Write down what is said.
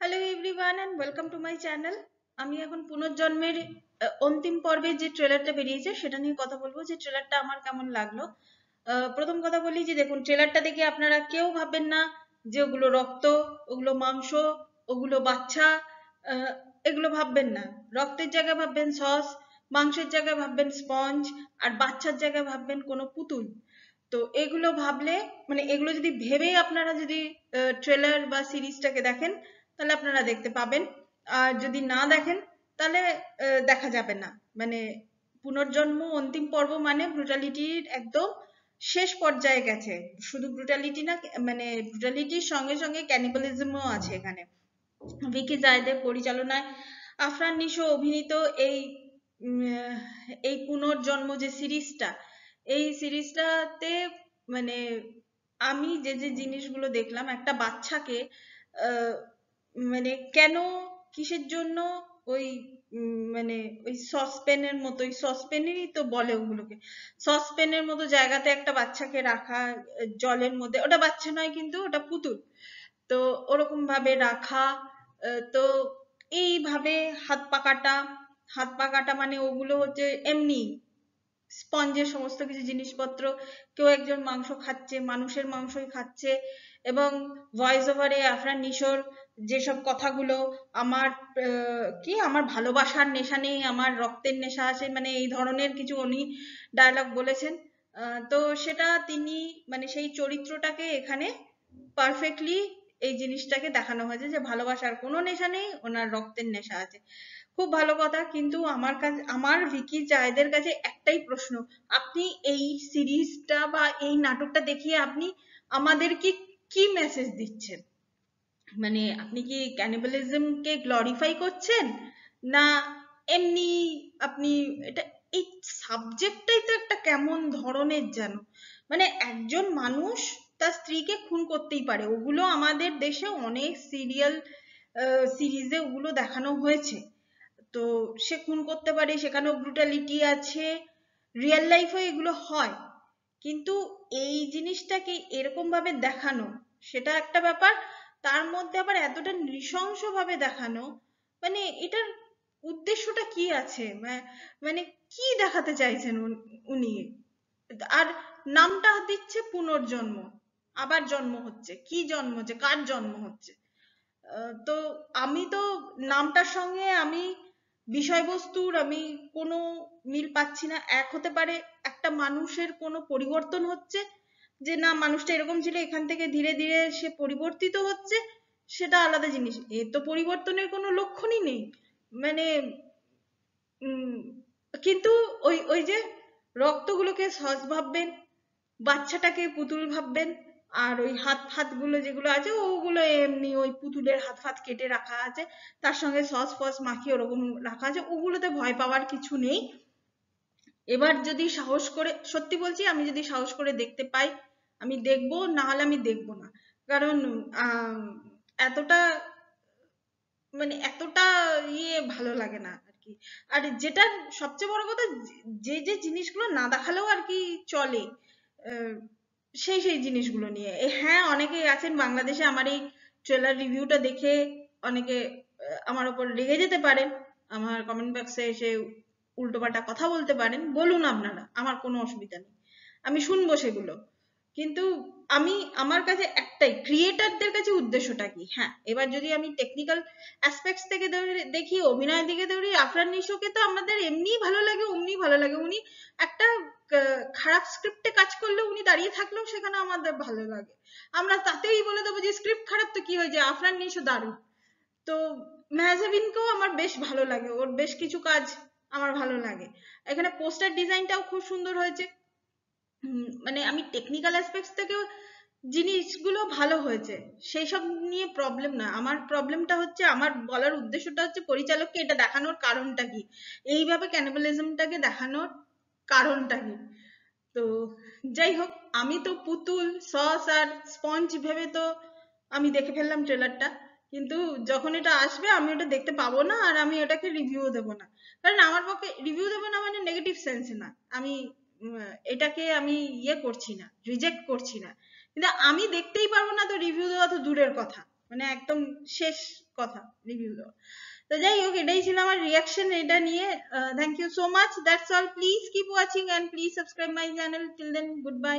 hello everyone and welcome to my channel আমি এখন পুনর্জন্মের অন্তিম পর্বে যে ট্রেলারটা বেরিয়েছে সেটা নিয়ে কথা বলবো যে ট্রেলারটা আমার কেমন লাগলো প্রথম কথা বলি যে দেখুন ট্রেলারটা দেখে আপনারা কেউ ভাববেন না যে ওগুলো রক্ত ওগুলো মাংস ওগুলো বাচ্চা এগুলো ভাববেন না রক্তের জায়গায় ভাববেন সস মাংসের জায়গায় ভাববেন স্পঞ্জ আর বাচ্চার জায়গায় ভাববেন কোনো পুতুল তো এগুলো ভাবলে মানে এগুলো যদি ভেবেই আপনারা যদি ট্রেলার বা সিরিজটাকে দেখেন তাহলে আপনারা দেখতে পাবেন আর যদি না দেখেন তাহলে দেখা যাবে না মানে পুনর্জন্ম অন্তিম পর্ব মানে ব্রুটালিটির একদম শেষ পর্যায়ে গেছে শুধু ব্রুটালিটি না মানে ব্রুটালিটির সঙ্গে সঙ্গে ক্যানিবলিজমও আছে এখানে ভিকি জায়দের পরিচালনায় আফরান নিশো অভিনীত এই এই পুনর্জন্ম যে সিরিজটা এই সিরিজটাতে মানে আমি যে যে জিনিসগুলো দেখলাম একটা বাচ্চাকে মানে কেন কিসের জন্য ওই মানে ওই সসপ্যানের মতো ওই সসপ্যানেরই তো বলে ওগুলোকে সসপ্যানের মতো জায়গাতে একটা বাচ্চাকে রাখা জলের মধ্যে ওটা বাচ্চা নয় কিন্তু ওটা পুতুল তো ওরকম ভাবে রাখা তো এইভাবে হাত পা কাটা হাত পা কাটা মানে ওগুলো হচ্ছে এমনি স্পঞ্জের সমস্ত কিছু জিনিসপত্র কেউ একজন মাংস খাচ্ছে মানুষের মাংসই খাচ্ছে এবং ভয়েস ওভারে আফরান নিশোর যেসব কথাগুলো আমার কি আমার ভালোবাসার নেশা নেই আমার রক্তের নেশা আছে মানে এই ধরনের কিছু উনি ডায়লগ বলেছেন তো সেটা তিনি মানে সেই চরিত্রটাকে এখানে পারফেক্টলি এই জিনিসটাকে দেখানো হয়েছে যে ভালোবাসার কোনো নেশা নেই ওনার রক্তের নেশা আছে খুব ভালো কথা কিন্তু আমার কাছে আমার ভিকি জায়দের কাছে একটাই প্রশ্ন আপনি এই সিরিজটা বা এই নাটকটা দেখিয়ে আপনি আমাদেরকে কি মেসেজ দিচ্ছেন মানে আপনি কি ক্যানিবালিজমকে গ্লোরিফাই করছেন না এমনি আপনি এটা এই সাবজেক্টটাই তো একটা কেমন ধরনের যেন মানে একজন মানুষ তার স্ত্রীকে খুন করতেই পারে ওগুলো আমাদের দেশে অনেক সিরিয়াল সিরিজে ওগুলো দেখানো হয়েছে তো সে খুন করতে পারে সেখানেও ব্রুটালিটি আছে রিয়েল লাইফেও এগুলো হয় কিন্তু এই জিনিসটাকে এরকম ভাবে দেখানো সেটা একটা ব্যাপার তার মধ্যে আবার এতটা নৃশংস ভাবে দেখানো মানে এটার উদ্দেশ্যটা কি আছে মানে কি দেখাতে চাইছেন উনি আর নামটা দিচ্ছে পুনর্জন্ম আবার জন্ম হচ্ছে কি জন্ম হচ্ছে কার জন্ম হচ্ছে তো আমি তো নামটার সঙ্গে আমি বিষয়বস্তুর আমি কোনো মিল পাচ্ছি না এক হতে পারে একটা মানুষের কোনো পরিবর্তন হচ্ছে যে না মানুষটা এরকম ছিল এখান থেকে ধীরে ধীরে সে পরিবর্তিত হচ্ছে সেটা আলাদা জিনিস এ তো পরিবর্তনের কোনো লক্ষণই নেই মানে কিন্তু ওই ওই যে রক্তগুলোকে সস ভাববেন বাচ্চাটাকে পুতুল ভাববেন আর ওই হাত ফাত গুলো যেগুলো আছে ওগুলো এমনি ওই পুতুলের হাত ফাত কেটে রাখা আছে তার সঙ্গে সস ফস মাখিয়ে ওরকম রাখা আছে ওগুলোতে ভয় পাওয়ার কিছু নেই এবার যদি সাহস করে সত্যি বলছি আমি যদি সাহস করে দেখতে পাই আমি দেখব না হলে আমি দেখব না কারণ এতটা মানে এতটা ইয়ে ভালো লাগে না আর কি আর যেটা সবচেয়ে বড় কথা যে যে জিনিসগুলো না দেখালেও আর কি চলে আহ সেই সেই জিনিসগুলো নিয়ে হ্যাঁ অনেকেই আছেন বাংলাদেশে আমার এই ট্রেলার রিভিউটা দেখে অনেকে আমার ওপর রেগে যেতে পারেন আমার কমেন্ট বক্সে এসে উল্টোপাল্টা কথা বলতে পারেন বলুন আপনারা আমার কোনো অসুবিধা নেই আমি শুনবো সেগুলো কিন্তু আমি আমার কাছে একটাই ক্রিয়েটারদের কাছে উদ্দেশ্যটা কি হ্যাঁ এবার যদি আমি টেকনিক্যাল অ্যাসপেক্টস থেকে দেখি অভিনয় দিকে ধরি আফরান নিশোকে তো আমাদের এমনি ভালো লাগে অমনি ভালো লাগে উনি একটা খারাপ স্ক্রিপ্টে কাজ করলে উনি দাঁড়িয়ে থাকলেও সেখানে আমাদের ভালো লাগে আমরা তাতেই বলে দেবো যে স্ক্রিপ্ট খারাপ তো কি হয়ে যায় আফরান নিশো দারুণ তো মেহাজাবিনকেও আমার বেশ ভালো লাগে ওর বেশ কিছু কাজ আমার ভালো লাগে এখানে পোস্টার ডিজাইনটাও খুব সুন্দর হয়েছে মানে আমি টেকনিক্যাল অ্যাসপেক্টস থেকে জিনিসগুলো ভালো হয়েছে সেই সব নিয়ে প্রবলেম না আমার প্রবলেমটা হচ্ছে আমার বলার উদ্দেশ্যটা হচ্ছে পরিচালককে এটা দেখানোর কারণটা কি এইভাবে ক্যানিবালিজমটাকে দেখানোর কারণটা কি তো যাই হোক আমি তো পুতুল সস আর স্পঞ্জ ভেবে তো আমি দেখে ফেললাম ট্রেলারটা কিন্তু যখন এটা আসবে আমি ওটা দেখতে পাবো না আর আমি ওটাকে রিভিউ দেবো না কারণ আমার পক্ষে রিভিউ দেবো না মানে নেগেটিভ সেন্স না আমি এটাকে আমি ইয়ে করছি না রিজেক্ট করছি না কিন্তু আমি দেখতেই পারবো না তো রিভিউ দেওয়া তো দূরের কথা মানে একদম শেষ কথা রিভিউ দেওয়া তো যাই হোক এটাই ছিল আমার রিয়াকশন এটা নিয়ে thank you so much that's all please keep watching and please subscribe my channel till then good by